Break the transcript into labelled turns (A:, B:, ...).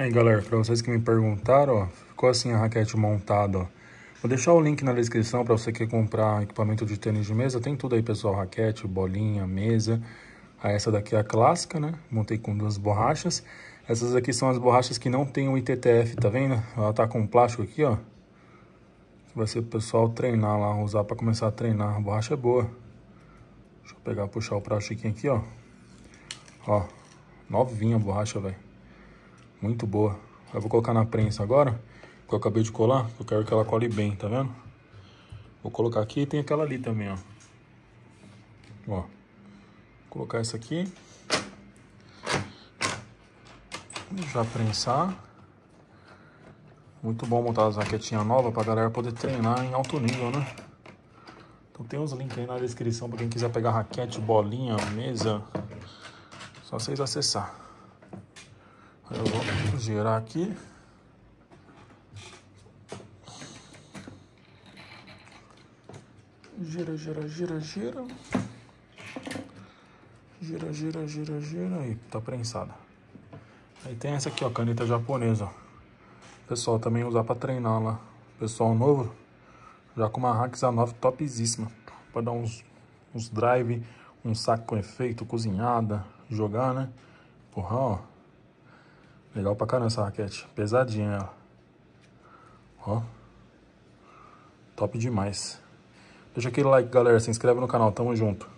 A: Aí galera, para vocês que me perguntaram, ó, ficou assim a raquete montada, ó. Vou deixar o link na descrição para você que quer comprar equipamento de tênis de mesa. Tem tudo aí, pessoal, raquete, bolinha, mesa. Aí essa daqui é a clássica, né? Montei com duas borrachas. Essas aqui são as borrachas que não tem o ITTF, tá vendo? Ela tá com plástico aqui, ó. Vai ser pro pessoal treinar lá, usar para começar a treinar. A borracha é boa. Deixa eu pegar, puxar o prastiquinho aqui, ó. Ó, novinha a borracha, velho. Muito boa. Eu vou colocar na prensa agora, que eu acabei de colar. Eu quero que ela cole bem, tá vendo? Vou colocar aqui e tem aquela ali também, ó. Ó. Vou colocar essa aqui. Já prensar. Muito bom montar as raquetinhas novas pra galera poder treinar em alto nível, né? Então tem os links aí na descrição pra quem quiser pegar raquete, bolinha, mesa. Só vocês acessar. Eu vou girar aqui. Gira, gira, gira, gira. Gira, gira, gira, gira. Aí, tá prensada. Aí tem essa aqui, ó, caneta japonesa. pessoal também usar pra treinar lá. Pessoal novo, já com uma a 9 topzíssima. Pra dar uns, uns drive, um saco com efeito, cozinhada, jogar, né? Porra, ó. Legal pra caramba essa raquete. Pesadinha ó. Ó. Top demais. Deixa aquele like, galera. Se inscreve no canal. Tamo junto.